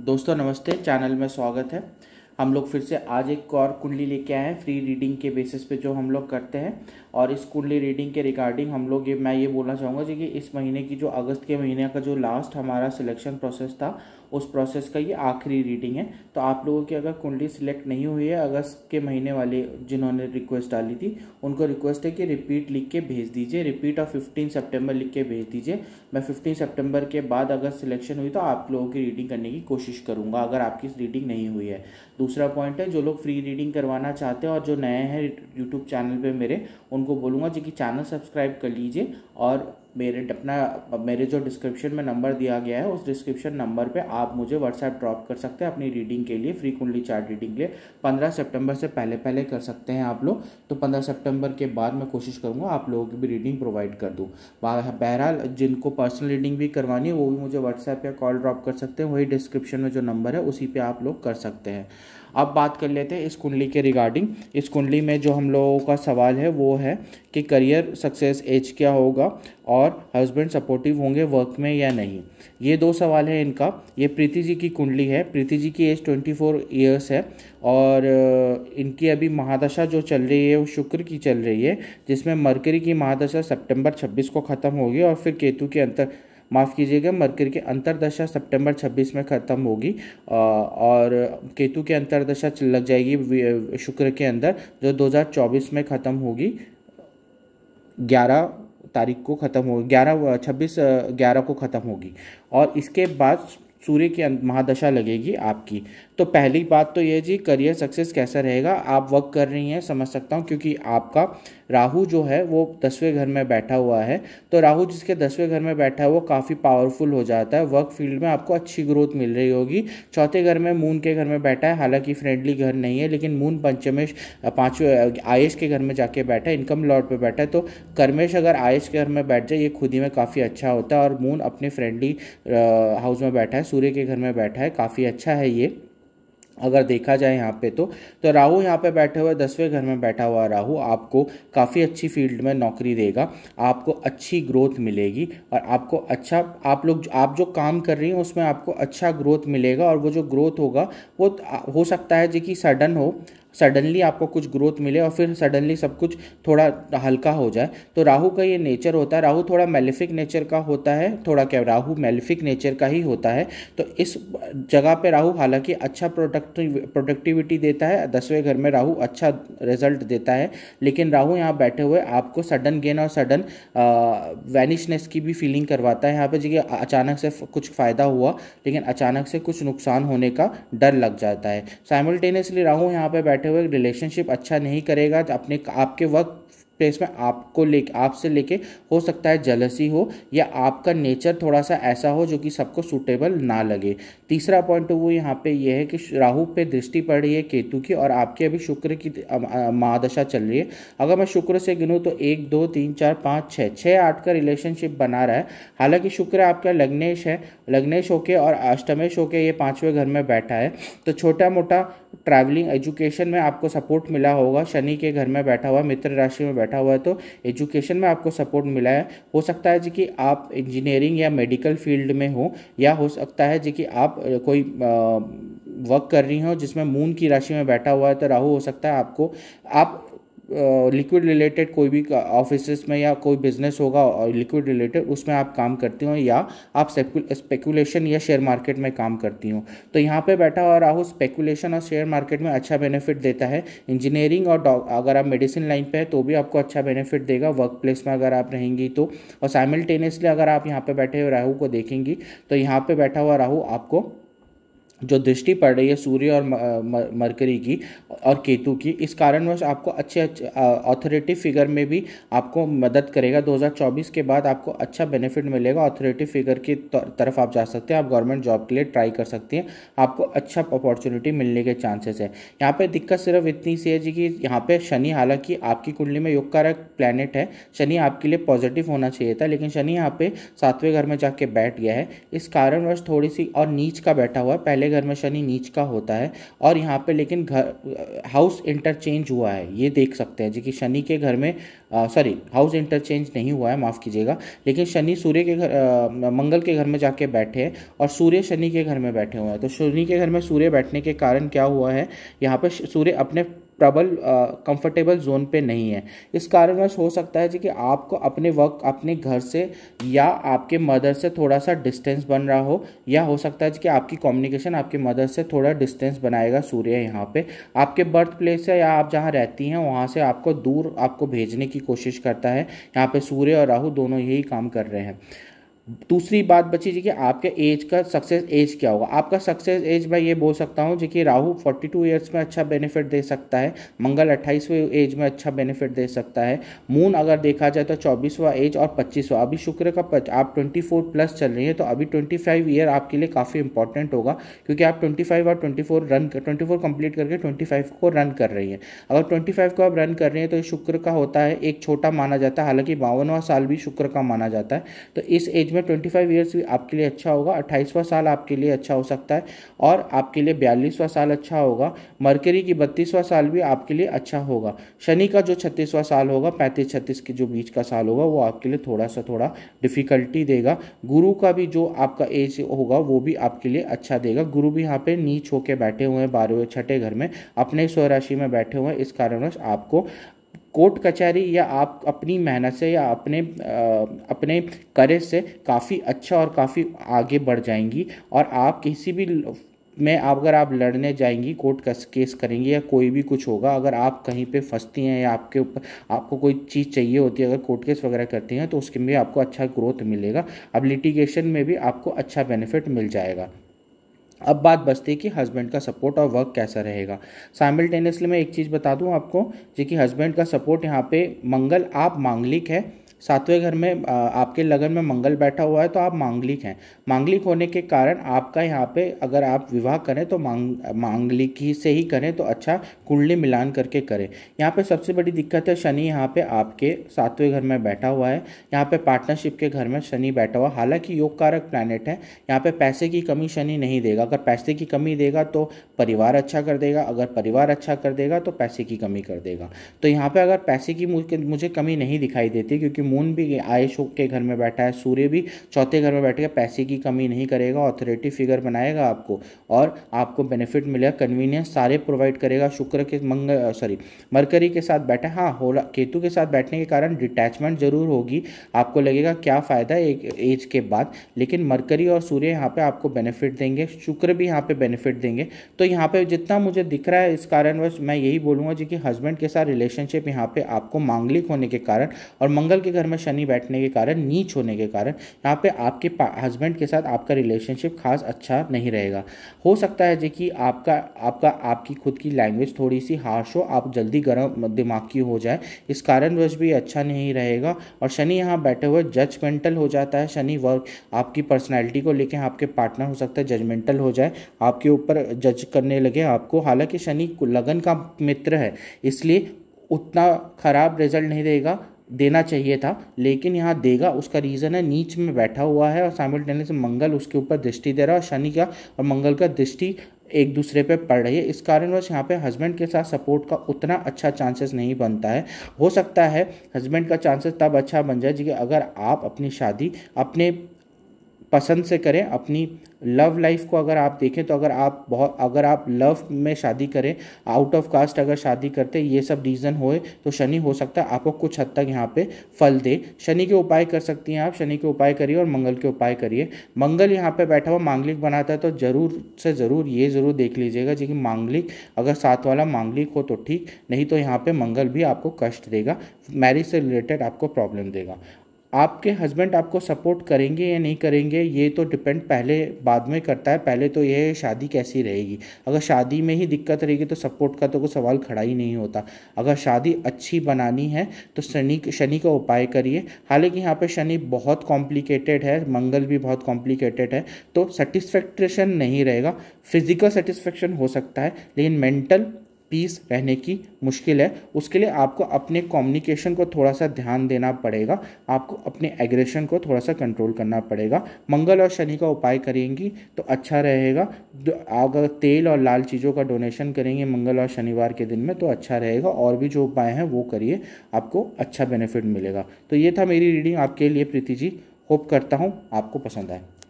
दोस्तों नमस्ते चैनल में स्वागत है हम लोग फिर से आज एक और कुंडली लेके आए हैं फ्री रीडिंग के बेसिस पे जो हम लोग करते हैं और इस कुंडली रीडिंग के रिगार्डिंग हम लोग ये मैं ये बोलना चाहूँगा जी कि इस महीने की जो अगस्त के महीने का जो लास्ट हमारा सिलेक्शन प्रोसेस था उस प्रोसेस का ये आखिरी रीडिंग है तो आप लोगों की अगर कुंडली सिलेक्ट नहीं हुई है अगस्त के महीने वाले जिन्होंने रिक्वेस्ट डाली थी उनको रिक्वेस्ट है कि रिपीट लिख के भेज दीजिए रिपीट और फिफ्टीन सेप्टेम्बर लिख के भेज दीजिए मैं फिफ्टीन सेप्टेम्बर के बाद अगर सिलेक्शन हुई तो आप लोगों की रीडिंग करने की कोशिश करूँगा अगर आपकी रीडिंग नहीं हुई है दूसरा पॉइंट है जो लोग फ्री रीडिंग करवाना चाहते हैं और जो नए हैं यूट्यूब चैनल पर मेरे उनको बोलूँगा जी कि चैनल सब्सक्राइब कर लीजिए और मेरे अपना मेरे जो डिस्क्रिप्शन में नंबर दिया गया है उस डिस्क्रिप्शन नंबर पे आप मुझे व्हाट्सएप ड्रॉप कर सकते हैं अपनी रीडिंग के लिए फ्री कुंडली चार्ट रीडिंग के लिए पंद्रह सेप्टेम्बर से पहले पहले कर सकते हैं आप लोग तो पंद्रह सेप्टेम्बर के बाद मैं कोशिश करूँगा आप लोगों की भी रीडिंग प्रोवाइड कर दूँ बहरहाल जिनको पर्सनल रीडिंग भी करवानी है वो भी मुझे व्हाट्सएप या कॉल ड्रॉप कर सकते हैं वही डिस्क्रिप्शन में जो नंबर है उसी पर आप लोग कर सकते हैं अब बात कर लेते हैं इस कुंडली के रिगार्डिंग इस कुंडली में जो हम लोगों का सवाल है वो है कि करियर सक्सेस एज क्या होगा और हस्बैंड सपोर्टिव होंगे वर्क में या नहीं ये दो सवाल है इनका ये प्रीति जी की कुंडली है प्रीति जी की एज ट्वेंटी फोर ईयर्स है और इनकी अभी महादशा जो चल रही है वो शुक्र की चल रही है जिसमें मरकरी की महादशा सेप्टेम्बर छब्बीस को ख़त्म होगी और फिर केतु के अंतर माफ़ कीजिएगा मरकर की अंतरदशा सितंबर 26 में ख़त्म होगी और केतु की के अंतरदशा लग जाएगी शुक्र के अंदर जो 2024 में ख़त्म होगी 11 तारीख को ख़त्म होगी ग्यारह छब्बीस ग्यारह को ख़त्म होगी और इसके बाद सूर्य की अं-, महादशा लगेगी आपकी तो पहली बात तो यह जी करियर सक्सेस कैसा रहेगा आप वर्क कर रही हैं समझ सकता हूँ क्योंकि आपका राहु जो है वो दसवें घर में बैठा हुआ है तो राहु जिसके दसवें घर में बैठा है वो काफ़ी पावरफुल हो जाता है वर्क फील्ड में आपको अच्छी ग्रोथ मिल रही होगी चौथे घर में मून के घर में बैठा है हालांकि फ्रेंडली घर नहीं है लेकिन मून पंचमेश पाँचवें आयेश के घर में जाके बैठा है इनकम लॉट पर बैठा है तो कर्मेश अगर आयेश के घर में बैठ जाए ये खुद ही में काफ़ी अच्छा होता है और मून अपने फ्रेंडली हाउस में बैठा है सूर्य के घर में बैठा है काफ़ी अच्छा है ये अगर देखा जाए यहाँ पे तो तो राहु यहाँ पे बैठे हुए दसवें घर में बैठा हुआ राहु आपको काफ़ी अच्छी फील्ड में नौकरी देगा आपको अच्छी ग्रोथ मिलेगी और आपको अच्छा आप लोग आप जो काम कर रही हैं उसमें आपको अच्छा ग्रोथ मिलेगा और वो जो ग्रोथ होगा वो हो सकता है जो कि सडन हो सडनली आपको कुछ ग्रोथ मिले और फिर सडनली सब कुछ थोड़ा हल्का हो जाए तो राहु का ये नेचर होता है राहु थोड़ा मेलिफिक नेचर का होता है थोड़ा क्या राहु मेलिफिक नेचर का ही होता है तो इस जगह पे राहु हालांकि अच्छा प्रोडक्टिव प्रोडक्टिविटी देता है दसवें घर में राहु अच्छा रिजल्ट देता है लेकिन राहु यहाँ बैठे हुए आपको सडन गेन और सडन वैनिशनेस की भी फीलिंग करवाता है यहाँ पर जी अचानक से कुछ फ़ायदा हुआ लेकिन अचानक से कुछ नुकसान होने का डर लग जाता है साइमल्टेनियसली राहू यहाँ पर बैठे बैठे हुए रिलेशनशिप अच्छा नहीं करेगा तो अपने आपके वर्क प्लेस में आपको ले आपसे लेके हो सकता है जलसी हो या आपका नेचर थोड़ा सा ऐसा हो जो कि सबको सूटेबल ना लगे तीसरा पॉइंट वो यहाँ पे ये है कि राहु पे दृष्टि पड़ रही है केतु की और आपके अभी शुक्र की महादशा चल रही है अगर मैं शुक्र से गिनूँ तो एक दो तीन चार पाँच छः छः आठ का रिलेशनशिप बना रहा है हालांकि शुक्र आपका लग्नेश है लग्नेश होके और अष्टमेश होके ये पाँचवें घर में बैठा है तो छोटा मोटा ट्रैवलिंग एजुकेशन में आपको सपोर्ट मिला होगा शनि के घर में बैठा हुआ मित्र राशि में बैठा हुआ है तो एजुकेशन में आपको सपोर्ट मिला है हो सकता है जी कि आप इंजीनियरिंग या मेडिकल फील्ड में हो या हो सकता है जी कि आप कोई वर्क कर रही हो जिसमें मून की राशि में बैठा हुआ है तो राहु हो सकता है आपको आप लिक्विड रिलेटेड कोई भी ऑफिस में या कोई बिजनेस होगा लिक्विड रिलेटेड उसमें आप काम करती हो या आप स्पेकुलेशन या शेयर मार्केट में काम करती हो तो यहाँ पे बैठा हुआ राहु स्पेकुलेशन और शेयर मार्केट में अच्छा बेनिफिट देता है इंजीनियरिंग और अगर आप मेडिसिन लाइन पे है तो भी आपको अच्छा बेनिफिट देगा वर्क प्लेस में अगर आप रहेंगी तो और साइमल्टेनियसली अगर आप यहाँ पे बैठे हुए राहू को देखेंगी तो यहाँ पे बैठा हुआ राहू आपको जो दृष्टि पड़ रही है सूर्य और मरकरी की और केतु की इस कारणवश आपको अच्छे अच्छे ऑथोरिटिव फिगर में भी आपको मदद करेगा 2024 के बाद आपको अच्छा बेनिफिट मिलेगा ऑथोरेटिव फिगर की तरफ आप जा सकते हैं आप गवर्नमेंट जॉब के लिए ट्राई कर सकते हैं आपको अच्छा अपॉर्चुनिटी मिलने के चांसेस है यहाँ पर दिक्कत सिर्फ इतनी सी है जी कि यहाँ पर शनि हालांकि आपकी कुंडली में योग कारक प्लानट है शनि आपके लिए पॉजिटिव होना चाहिए था लेकिन शनि यहाँ पे सातवें घर में जाके बैठ गया है इस कारणवश थोड़ी सी और नीच का बैठा हुआ है पहले घर में शनि नीच का होता है और यहाँ पे लेकिन घर हाउस इंटरचेंज हुआ है ये देख सकते हैं जी कि शनि के घर में सॉरी हाउस इंटरचेंज नहीं हुआ है माफ़ कीजिएगा लेकिन शनि सूर्य के घर मंगल के घर में जाके बैठे हैं और सूर्य शनि के घर में बैठे हुए हैं तो शनि के घर में सूर्य बैठने के कारण क्या हुआ है यहाँ पर सूर्य अपने ट्रबल कंफर्टेबल जोन पे नहीं है इस कारणवश हो सकता है जी कि आपको अपने वर्क अपने घर से या आपके मदर से थोड़ा सा डिस्टेंस बन रहा हो या हो सकता है जी कि आपकी कम्युनिकेशन आपके मदर से थोड़ा डिस्टेंस बनाएगा सूर्य यहाँ पे आपके बर्थ प्लेस से या आप जहाँ रहती हैं वहाँ से आपको दूर आपको भेजने की कोशिश करता है यहाँ पर सूर्य और राहू दोनों यही काम कर रहे हैं दूसरी बात बची जी कि आपके एज का सक्सेस एज क्या होगा आपका सक्सेस एज मैं ये बोल सकता हूँ जी कि राहु 42 ईयर्स में अच्छा बेनिफिट दे सकता है मंगल 28वें एज में अच्छा बेनिफिट दे सकता है मून अगर देखा जाए तो 24वां एज और 25वां अभी शुक्र का पच, आप 24 प्लस चल रही है तो अभी 25 ईयर आपके लिए काफ़ी इंपॉर्टेंट होगा क्योंकि आप 25 और 24 रन ट्वेंटी फोर कंप्लीट करके 25 को रन कर रही है अगर 25 को आप रन कर रहे हैं तो शुक्र का होता है एक छोटा माना जाता है हालांकि बावनवा साल भी शुक्र का माना जाता है तो इस एज में ट्वेंटी फाइव ईयर्स भी आपके लिए अच्छा होगा अट्ठाईसवां साल आपके लिए अच्छा हो सकता है और आपके लिए बयालीसवां साल अच्छा होगा मरकरी की बत्तीसवां साल भी आपके लिए अच्छा होगा शनि का जो छत्तीसवां साल होगा पैंतीस छत्तीस के जो बीच का साल होगा वो आपके लिए थोड़ा सा थोड़ा डिफिकल्टी देगा गुरु का भी जो आपका एज होगा वो भी आपके लिए अच्छा देगा गुरु भी यहाँ पे नीच होकर बैठे हुए हैं बारहवें छठे घर में अपने स्वराशि में बैठे हुए हैं इस कारणवश आपको कोर्ट कचहरी या आप अपनी मेहनत से या अपने आ, अपने करे से काफ़ी अच्छा और काफ़ी आगे बढ़ जाएंगी और आप किसी भी में आप अगर आप लड़ने जाएंगी कोर्ट का केस करेंगी या कोई भी कुछ होगा अगर आप कहीं पे फंसती हैं या आपके ऊपर आपको कोई चीज़ चाहिए होती है अगर कोर्ट केस वगैरह करती हैं तो उसके में आपको अच्छा ग्रोथ मिलेगा अब लिटिगेशन में भी आपको अच्छा बेनिफिट मिल जाएगा अब बात बचती है कि हस्बैंड का सपोर्ट और वर्क कैसा रहेगा साइमल्टेनियसली मैं एक चीज़ बता दूं आपको जो कि हस्बैंड का सपोर्ट यहाँ पे मंगल आप मांगलिक है सातवें घर में आपके लगन में मंगल बैठा हुआ है तो आप मांगलिक हैं मांगलिक होने के कारण आपका यहाँ पे अगर आप विवाह करें तो मांग मांगलिक ही से ही करें तो अच्छा कुंडली मिलान करके करें यहाँ पे सबसे बड़ी दिक्कत है शनि यहाँ पे आपके सातवें घर में बैठा हुआ है यहाँ पे पार्टनरशिप के घर में शनि बैठा हुआ हालांकि योग कारक प्लानट है यहाँ पर पैसे की कमी शनि नहीं देगा अगर पैसे की कमी देगा तो परिवार अच्छा कर देगा अगर परिवार अच्छा कर देगा तो पैसे की कमी कर देगा तो यहाँ पर अगर पैसे की मुझे कमी नहीं दिखाई देती क्योंकि मून भी आयशोक के घर में बैठा है सूर्य भी चौथे घर में बैठ बैठेगा पैसे की कमी नहीं करेगा ऑथोरिटी फिगर बनाएगा आपको और आपको बेनिफिट मिलेगा कन्वीनियंस सारे प्रोवाइड करेगा शुक्र के मंगल सॉरी मरकरी के साथ बैठा हाँ होला केतु के साथ बैठने के कारण डिटैचमेंट जरूर होगी आपको लगेगा क्या फ़ायदा एक एज के बाद लेकिन मरकरी और सूर्य यहाँ पे आपको बेनिफिट देंगे शुक्र भी यहाँ पे बेनिफिट देंगे तो यहाँ पे जितना मुझे दिख रहा है इस कारणवश मैं यही बोलूँगा जी कि हस्बैंड के साथ रिलेशनशिप यहाँ पर आपको मांगलिक होने के कारण और मंगल के घर घर में शनि बैठने के कारण नीच होने के कारण यहाँ पे आपके हस्बैंड के साथ आपका रिलेशनशिप खास अच्छा नहीं रहेगा हो सकता है जी कि आपका आपका आपकी खुद की लैंग्वेज थोड़ी सी हार्श हो आप जल्दी गर्म दिमाग की हो जाए इस कारणवश भी अच्छा नहीं रहेगा और शनि यहाँ बैठे हुए जजमेंटल हो जाता है शनि वर्क आपकी पर्सनैलिटी को लेकर आपके पार्टनर हो सकता है जजमेंटल हो जाए आपके ऊपर जज करने लगे आपको हालांकि शनि लगन का मित्र है इसलिए उतना खराब रिजल्ट नहीं देगा देना चाहिए था लेकिन यहाँ देगा उसका रीज़न है नीच में बैठा हुआ है और साइमल्टेनियस मंगल उसके ऊपर दृष्टि दे रहा है और शनि का और मंगल का दृष्टि एक दूसरे पे पड़ रही है इस कारणवश यहाँ पे हस्बैंड के साथ सपोर्ट का उतना अच्छा चांसेस नहीं बनता है हो सकता है हस्बैंड का चांसेस तब अच्छा बन जाए जी अगर आप अपनी शादी अपने पसंद से करें अपनी लव लाइफ को अगर आप देखें तो अगर आप बहुत अगर आप लव में शादी करें आउट ऑफ कास्ट अगर शादी करते ये सब रीज़न होए तो शनि हो सकता है आपको कुछ हद तक यहाँ पे फल दे शनि के उपाय कर सकती हैं आप शनि के उपाय करिए और मंगल के उपाय करिए मंगल यहाँ पे बैठा हुआ मांगलिक बनाता है तो ज़रूर से ज़रूर ये ज़रूर देख लीजिएगा जी कि मांगलिक अगर साथ वाला मांगलिक हो तो ठीक नहीं तो यहाँ पर मंगल भी आपको कष्ट देगा मैरिज से रिलेटेड आपको प्रॉब्लम देगा आपके हस्बैंड आपको सपोर्ट करेंगे या नहीं करेंगे ये तो डिपेंड पहले बाद में करता है पहले तो यह शादी कैसी रहेगी अगर शादी में ही दिक्कत रहेगी तो सपोर्ट का तो कोई सवाल खड़ा ही नहीं होता अगर शादी अच्छी बनानी है तो शनि शनि का उपाय करिए हालांकि यहाँ पे शनि बहुत कॉम्प्लिकेटेड है मंगल भी बहुत कॉम्प्लिकेटेड है तो सेटिस्फेक्ट्रेशन नहीं रहेगा फिजिकल सेटिस्फेक्शन हो सकता है लेकिन मेंटल पीस रहने की मुश्किल है उसके लिए आपको अपने कम्युनिकेशन को थोड़ा सा ध्यान देना पड़ेगा आपको अपने एग्रेशन को थोड़ा सा कंट्रोल करना पड़ेगा मंगल और शनि का उपाय करेंगी तो अच्छा रहेगा अगर तेल और लाल चीज़ों का डोनेशन करेंगे मंगल और शनिवार के दिन में तो अच्छा रहेगा और भी जो उपाय हैं वो करिए आपको अच्छा बेनिफिट मिलेगा तो ये था मेरी रीडिंग आपके लिए प्रीति जी होप करता हूँ आपको पसंद आए